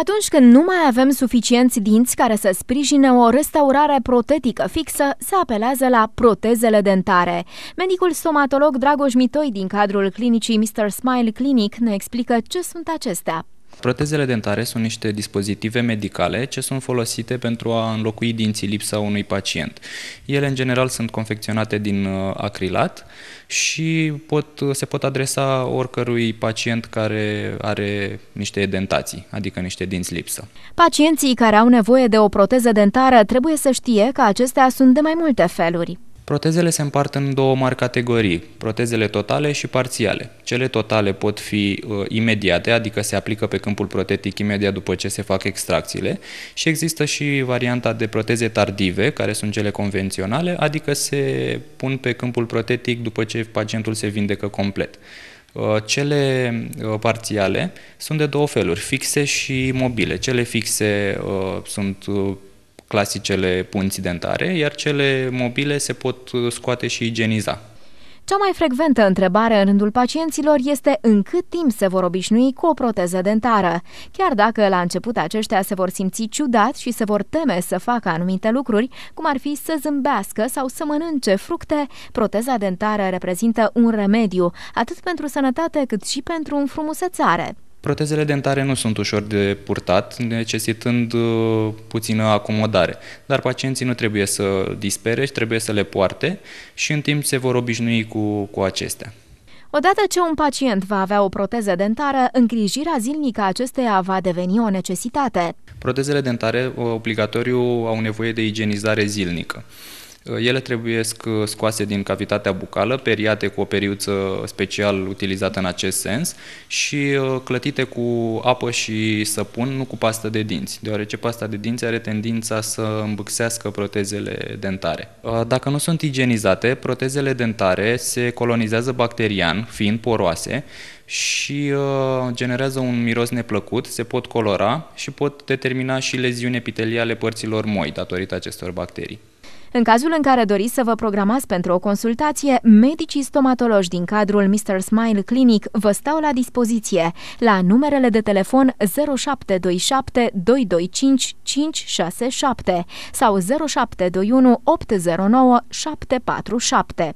Atunci când nu mai avem suficienți dinți care să sprijine o restaurare protetică fixă, se apelează la protezele dentare. Medicul stomatolog Dragoș Mitoi din cadrul clinicii Mr. Smile Clinic ne explică ce sunt acestea. Protezele dentare sunt niște dispozitive medicale ce sunt folosite pentru a înlocui dinții lipsa unui pacient. Ele, în general, sunt confecționate din uh, acrilat și pot, uh, se pot adresa oricărui pacient care are niște dentații, adică niște dinți lipsă. Pacienții care au nevoie de o proteză dentară trebuie să știe că acestea sunt de mai multe feluri. Protezele se împart în două mari categorii, protezele totale și parțiale. Cele totale pot fi uh, imediate, adică se aplică pe câmpul protetic imediat după ce se fac extracțiile și există și varianta de proteze tardive, care sunt cele convenționale, adică se pun pe câmpul protetic după ce pacientul se vindecă complet. Uh, cele uh, parțiale sunt de două feluri, fixe și mobile. Cele fixe uh, sunt clasicele punți dentare, iar cele mobile se pot scoate și igieniza. Cea mai frecventă întrebare în rândul pacienților este în cât timp se vor obișnui cu o proteză dentară. Chiar dacă la început aceștia se vor simți ciudat și se vor teme să facă anumite lucruri, cum ar fi să zâmbească sau să mănânce fructe, proteza dentară reprezintă un remediu, atât pentru sănătate cât și pentru înfrumusețare. Protezele dentare nu sunt ușor de purtat, necesitând uh, puțină acomodare, dar pacienții nu trebuie să dispere, trebuie să le poarte și în timp se vor obișnui cu, cu acestea. Odată ce un pacient va avea o proteză dentară, îngrijirea zilnică a acesteia va deveni o necesitate. Protezele dentare uh, obligatoriu au nevoie de igienizare zilnică. Uh, ele trebuie uh, scoase din cavitatea bucală, periate cu o periuță special utilizată în acest sens și uh, clătite cu apă și săpun, nu cu pastă de dinți, deoarece pasta de dinți are tendința să îmbâxească protezele dentare. Dacă nu sunt igienizate, protezele dentare se colonizează bacterian, fiind poroase, și uh, generează un miros neplăcut, se pot colora și pot determina și leziuni epiteliale părților moi datorită acestor bacterii. În cazul în care doriți să vă programați pentru o consultație, medicii stomatologi din cadrul Mr. Smile Clinic vă stau la dispoziție la numerele de telefon 0727 225 567 sau 0721 809 747.